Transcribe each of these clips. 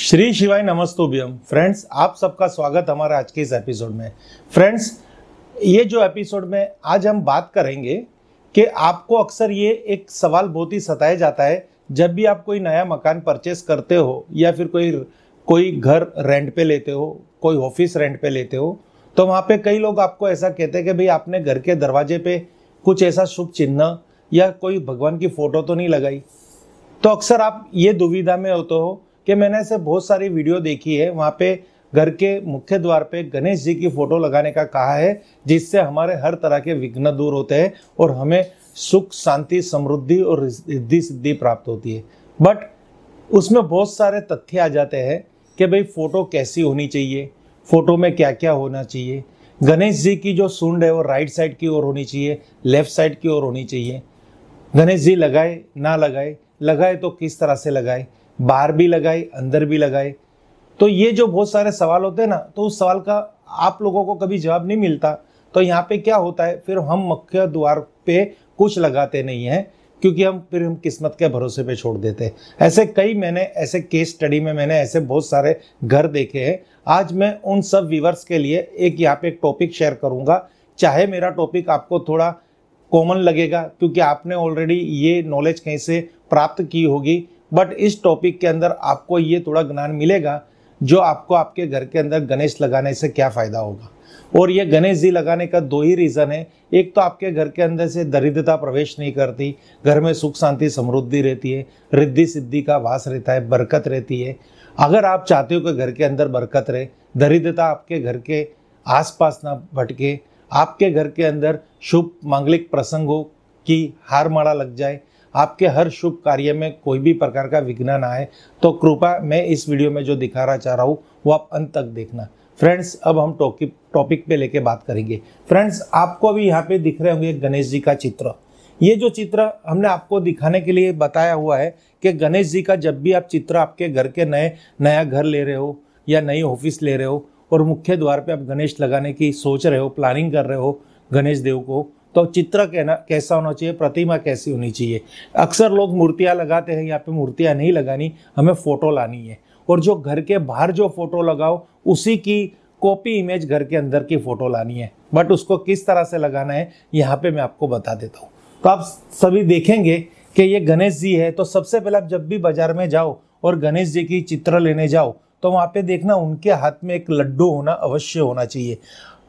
श्री शिवाय नमस्तोभ्यम फ्रेंड्स आप सबका स्वागत हमारा आज के इस एपिसोड में फ्रेंड्स ये जो एपिसोड में आज हम बात करेंगे कि आपको अक्सर ये एक सवाल बहुत ही सताया जाता है जब भी आप कोई नया मकान परचेस करते हो या फिर कोई कोई घर रेंट पे लेते हो कोई ऑफिस रेंट पे लेते हो तो वहाँ पे कई लोग आपको ऐसा कहते हैं कि भाई आपने घर के दरवाजे पे कुछ ऐसा शुभ चिन्ह या कोई भगवान की फ़ोटो तो नहीं लगाई तो अक्सर आप ये दुविधा में होते हो कि मैंने ऐसे बहुत सारी वीडियो देखी है वहाँ पे घर के मुख्य द्वार पे गणेश जी की फ़ोटो लगाने का कहा है जिससे हमारे हर तरह के विघ्न दूर होते हैं और हमें सुख शांति समृद्धि और रिद्धि सिद्धि प्राप्त होती है बट उसमें बहुत सारे तथ्य आ जाते हैं कि भाई फ़ोटो कैसी होनी चाहिए फ़ोटो में क्या क्या होना चाहिए गणेश जी की जो सुंड है वो राइट साइड की ओर होनी चाहिए लेफ्ट साइड की ओर होनी चाहिए गणेश जी लगाए ना लगाए लगाए तो किस तरह से लगाए बाहर भी लगाए अंदर भी लगाए तो ये जो बहुत सारे सवाल होते हैं ना तो उस सवाल का आप लोगों को कभी जवाब नहीं मिलता तो यहाँ पे क्या होता है फिर हम मुख्य द्वार पे कुछ लगाते नहीं हैं क्योंकि हम फिर हम किस्मत के भरोसे पे छोड़ देते हैं ऐसे कई मैंने ऐसे केस स्टडी में मैंने ऐसे बहुत सारे घर देखे हैं आज मैं उन सब व्यूवर्स के लिए एक यहाँ पे एक टॉपिक शेयर करूँगा चाहे मेरा टॉपिक आपको थोड़ा कॉमन लगेगा क्योंकि आपने ऑलरेडी ये नॉलेज कहीं से प्राप्त की होगी बट इस टॉपिक के अंदर आपको ये थोड़ा ज्ञान मिलेगा जो आपको आपके घर के अंदर गणेश लगाने से क्या फ़ायदा होगा और ये गणेश जी लगाने का दो ही रीज़न है एक तो आपके घर के अंदर से दरिद्रता प्रवेश नहीं करती घर में सुख शांति समृद्धि रहती है रिद्धि सिद्धि का वास रहता है बरकत रहती है अगर आप चाहते हो कि घर के अंदर बरकत रहे दरिद्रता आपके घर के आसपास ना भटके आपके घर के अंदर शुभ मांगलिक प्रसंगों की हार माड़ा लग जाए आपके हर शुभ कार्य में कोई भी प्रकार का विघ्न ना आए तो कृपा मैं इस वीडियो में जो दिखाना चाह रहा हूँ वो आप अंत तक देखना फ्रेंड्स अब हम टॉपिक टॉपिक पे लेके बात करेंगे फ्रेंड्स आपको भी यहाँ पे दिख रहे होंगे गणेश जी का चित्र ये जो चित्र हमने आपको दिखाने के लिए बताया हुआ है कि गणेश जी का जब भी आप चित्र आपके घर के नए नया घर ले रहे हो या नई ऑफिस ले रहे हो और मुख्य द्वार पे आप गणेश लगाने की सोच रहे हो प्लानिंग कर रहे हो गणेश देव को तो चित्र कहना कैसा होना चाहिए प्रतिमा कैसी होनी चाहिए अक्सर लोग मूर्तियाँ लगाते हैं यहाँ पे मूर्तियाँ नहीं लगानी हमें फ़ोटो लानी है और जो घर के बाहर जो फ़ोटो लगाओ उसी की कॉपी इमेज घर के अंदर की फ़ोटो लानी है बट उसको किस तरह से लगाना है यहाँ पे मैं आपको बता देता हूँ तो आप सभी देखेंगे कि ये गणेश जी है तो सबसे पहले आप जब भी बाज़ार में जाओ और गणेश जी की चित्र लेने जाओ तो वहाँ पे देखना उनके हाथ में एक लड्डू होना अवश्य होना चाहिए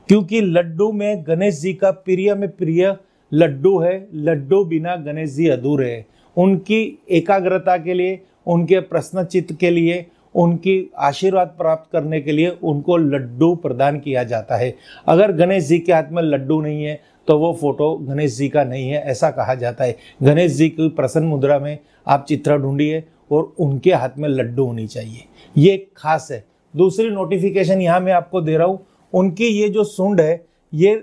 क्योंकि लड्डू में गणेश जी का प्रिय में प्रिय लड्डू है लड्डू बिना गणेश जी अधूरे है उनकी एकाग्रता के लिए उनके प्रश्न चित्त के लिए उनकी आशीर्वाद प्राप्त करने के लिए उनको लड्डू प्रदान किया जाता है अगर गणेश जी के हाथ में लड्डू नहीं है तो वो फोटो गणेश जी का नहीं है ऐसा कहा जाता है गणेश जी की प्रसन्न मुद्रा में आप चित्र ढूंढिए और उनके हाथ में लड्डू होनी चाहिए ये खास है दूसरी नोटिफिकेशन यहाँ मैं आपको दे रहा हूँ उनकी ये जो सुंड है ये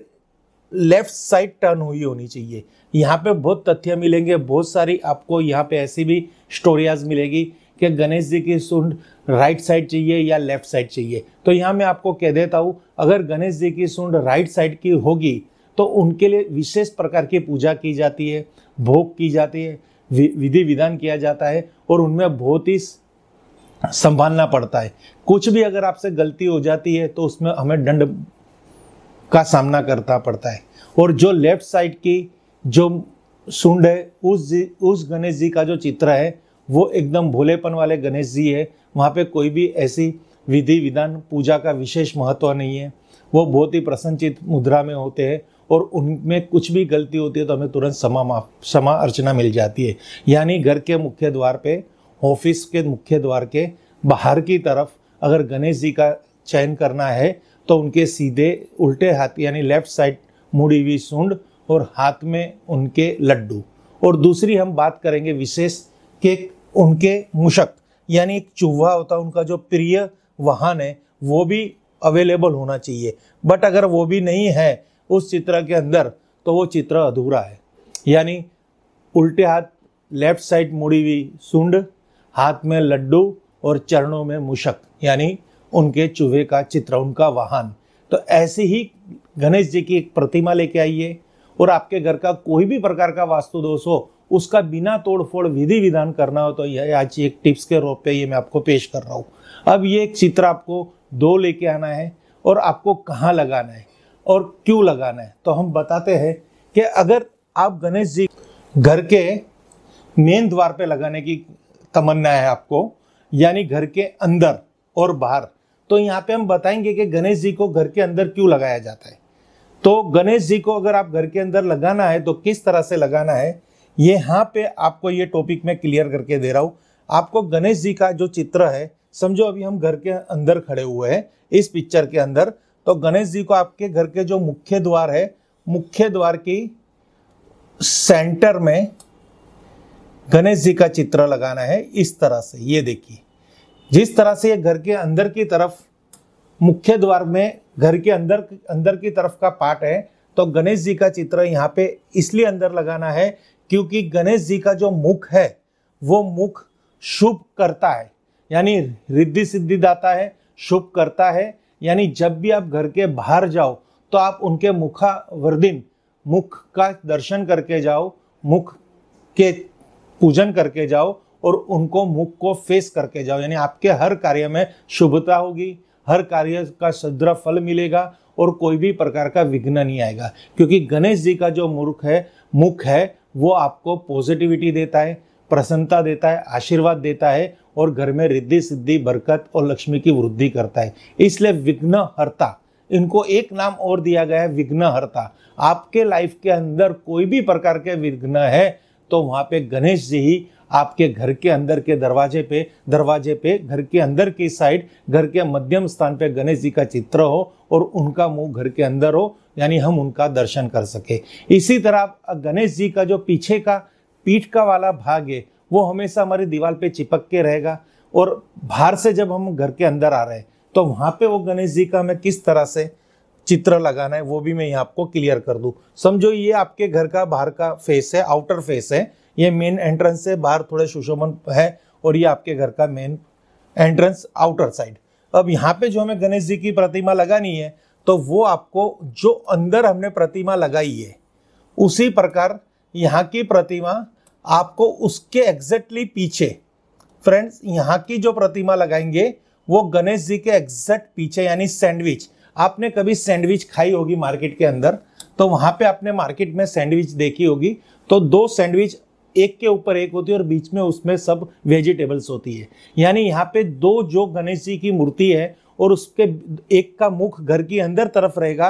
लेफ्ट साइड टर्न हुई होनी चाहिए यहाँ पे बहुत तथ्य मिलेंगे बहुत सारी आपको यहाँ पे ऐसी भी स्टोरियाज मिलेगी कि गणेश जी की सुंड राइट साइड चाहिए या लेफ्ट साइड चाहिए तो यहाँ मैं आपको कह देता हूँ अगर गणेश जी की सुंड राइट साइड की होगी तो उनके लिए विशेष प्रकार की पूजा की जाती है भोग की जाती है विधि विधान किया जाता है और उनमें बहुत ही संभालना पड़ता है कुछ भी अगर आपसे गलती हो जाती है तो उसमें हमें दंड का सामना करना पड़ता है और जो लेफ्ट साइड की जो सुंड है उस जी उस गणेश जी का जो चित्र है वो एकदम भोलेपन वाले गणेश जी है वहाँ पे कोई भी ऐसी विधि विधान पूजा का विशेष महत्व नहीं है वो बहुत ही प्रसन्नचित मुद्रा में होते हैं और उनमें कुछ भी गलती होती है तो हमें तुरंत समा माफ समा अर्चना मिल जाती है यानी घर के मुख्य द्वार पे ऑफिस के मुख्य द्वार के बाहर की तरफ अगर गणेश जी का चयन करना है तो उनके सीधे उल्टे हाथ यानी लेफ्ट साइड मुड़ी हुई सूंड और हाथ में उनके लड्डू और दूसरी हम बात करेंगे विशेष के उनके मुशक यानी एक चूहा होता है उनका जो प्रिय वाहन है वो भी अवेलेबल होना चाहिए बट अगर वो भी नहीं है उस चित्र के अंदर तो वो चित्र अधूरा है यानी उल्टे हाथ लेफ्ट साइड मुड़ी हुई सूंड हाथ में लड्डू और चरणों में मुशक यानी उनके चूहे का चित्र उनका वाहन तो ऐसे ही गणेश जी की एक प्रतिमा लेके आइए और आपके घर का कोई भी प्रकार का वास्तु दोष हो उसका बिना तोड़फोड़ विधि विधान करना हो तो यह आज एक टिप्स के रूप पे ये मैं आपको पेश कर रहा हूँ अब ये एक चित्र आपको दो लेके आना है और आपको कहाँ लगाना है और क्यों लगाना है तो हम बताते हैं कि अगर आप गणेश जी घर के मेन द्वार पे लगाने की तमन्ना है आपको यानी घर के अंदर और बाहर तो यहाँ पे हम बताएंगे कि गणेश जी को घर के अंदर क्यों लगाया जाता है तो गणेश जी को अगर आप घर के अंदर लगाना है तो किस तरह से लगाना है ये यहाँ पे आपको ये टॉपिक मैं क्लियर करके दे रहा हूँ आपको गणेश जी का जो चित्र है समझो अभी हम घर के अंदर खड़े हुए हैं इस पिक्चर के अंदर तो गणेश जी को आपके घर के जो मुख्य द्वार है मुख्य द्वार की सेंटर में गणेश जी का चित्र लगाना है इस तरह से ये देखिए जिस तरह से ये घर के अंदर की तरफ मुख्य द्वार में घर के अंदर अंदर की तरफ का पार्ट है तो गणेश जी का चित्र यहाँ पे इसलिए अंदर लगाना है क्योंकि गणेश जी का जो मुख है वो मुख शुभ करता है यानी रिद्धि सिद्धि दाता है शुभ करता है यानी जब भी आप घर के बाहर जाओ तो आप उनके मुखावर्दिन मुख का दर्शन करके जाओ मुख के पूजन करके जाओ और उनको मुख को फेस करके जाओ यानी आपके हर कार्य में शुभता होगी हर कार्य का सद्रा फल मिलेगा और कोई भी प्रकार का विघ्न नहीं आएगा क्योंकि गणेश जी का जो मूर्ख है मुख है वो आपको पॉजिटिविटी देता है प्रसन्नता देता है आशीर्वाद देता है और घर में रिद्धि सिद्धि बरकत और लक्ष्मी की वृद्धि करता है इसलिए विघ्न हरता इनको एक नाम और दिया गया है विघ्नहरता आपके लाइफ के अंदर कोई भी प्रकार के विघ्न है तो वहाँ पे गणेश जी ही आपके घर के अंदर के दरवाजे पे दरवाजे पे घर के अंदर की साइड घर के मध्यम स्थान पे गणेश जी का चित्र हो और उनका मुंह घर के अंदर हो यानी हम उनका दर्शन कर सके इसी तरह गणेश जी का जो पीछे का पीठ का वाला भाग है वो हमेशा हमारी दीवार पे चिपक के रहेगा और बाहर से जब हम घर के अंदर आ रहे हैं तो वहाँ पे वो गणेश जी का हमें किस तरह से चित्र लगाना है वो भी मैं यहाँ आपको क्लियर कर दूँ समझो ये आपके घर का बाहर का फेस है आउटर फेस है ये मेन एंट्रेंस से बाहर थोड़े सुशोभन है और ये आपके घर का मेन एंट्रेंस आउटर साइड अब यहाँ पे जो हमें गणेश जी की प्रतिमा लगानी है तो वो आपको जो अंदर हमने प्रतिमा लगाई है उसी प्रकार यहाँ की प्रतिमा आपको उसके एग्जैक्टली पीछे फ्रेंड्स यहाँ की जो प्रतिमा लगाएंगे वो गणेश जी के एग्जैक्ट पीछे यानी सैंडविच आपने कभी सैंडविच खाई होगी मार्केट के अंदर तो वहां पे आपने मार्केट में सैंडविच देखी होगी तो दो सैंडविच एक के ऊपर एक होती है और बीच में उसमें सब वेजिटेबल्स होती है यानी यहाँ पे दो जो गणेश जी की मूर्ति है और उसके एक का मुख घर की अंदर तरफ रहेगा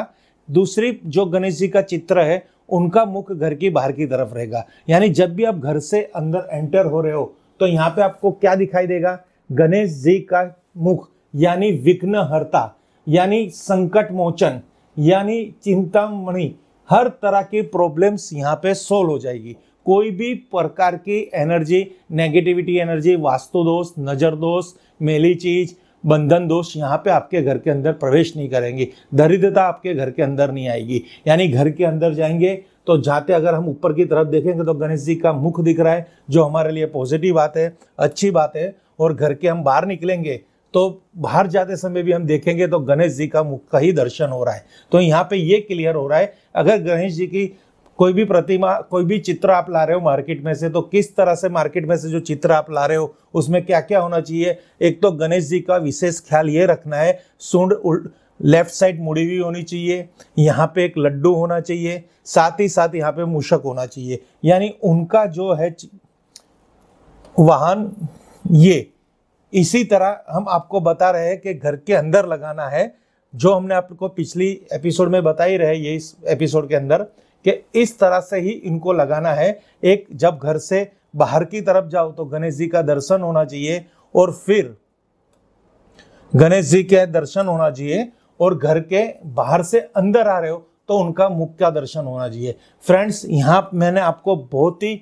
दूसरी जो गणेश जी का चित्र है उनका मुख घर की बाहर की तरफ रहेगा यानी जब भी आप घर से अंदर एंटर हो रहे हो तो यहाँ पे आपको क्या दिखाई देगा गणेश जी का मुख यानी विघ्नहरता यानी संकट मोचन यानी चिंतामणि हर तरह की प्रॉब्लम्स यहाँ पे सोल्व हो जाएगी कोई भी प्रकार की एनर्जी नेगेटिविटी एनर्जी वास्तु दोष नज़र दोष मेली चीज़ बंधन दोष यहाँ पे आपके घर के अंदर प्रवेश नहीं करेंगे दरिद्रता आपके घर के अंदर नहीं आएगी यानी घर के अंदर जाएंगे तो जाते अगर हम ऊपर की तरफ देखेंगे तो गणेश जी का मुख दिख रहा है जो हमारे लिए पॉजिटिव बात है अच्छी बात है और घर के हम बाहर निकलेंगे तो बाहर जाते समय भी हम देखेंगे तो गणेश जी का मुख का ही दर्शन हो रहा है तो यहाँ पे ये क्लियर हो रहा है अगर गणेश जी की कोई भी प्रतिमा कोई भी चित्र आप ला रहे हो मार्केट में से तो किस तरह से मार्केट में से जो चित्र आप ला रहे हो उसमें क्या क्या होना चाहिए एक तो गणेश जी का विशेष ख्याल ये रखना है सूंड लेफ्ट साइड मुड़ी हुई होनी चाहिए यहाँ पे एक लड्डू होना चाहिए साथ ही साथ यहाँ पे मूषक होना चाहिए यानी उनका जो है वाहन ये इसी तरह हम आपको बता रहे हैं कि घर के अंदर लगाना है जो हमने आपको पिछली एपिसोड में बताई रहे ये इस एपिसोड के अंदर कि इस तरह से ही इनको लगाना है एक जब घर से बाहर की तरफ जाओ तो गणेश जी का दर्शन होना चाहिए और फिर गणेश जी के दर्शन होना चाहिए और घर के बाहर से अंदर आ रहे हो तो उनका मुख्य दर्शन होना चाहिए फ्रेंड्स यहाँ मैंने आपको बहुत ही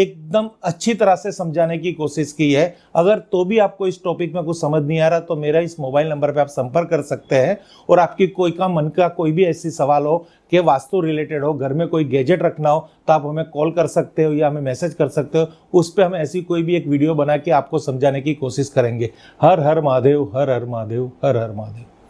एकदम अच्छी तरह से समझाने की कोशिश की है अगर तो भी आपको इस टॉपिक में कुछ समझ नहीं आ रहा तो मेरा इस मोबाइल नंबर पर आप संपर्क कर सकते हैं और आपकी कोई का मन का कोई भी ऐसी सवाल हो कि वास्तु रिलेटेड हो घर में कोई गैजेट रखना हो तो आप हमें कॉल कर सकते हो या हमें मैसेज कर सकते हो उस पर हम ऐसी कोई भी एक वीडियो बना के आपको समझाने की कोशिश करेंगे हर हर महादेव हर हर महादेव हर हर महादेव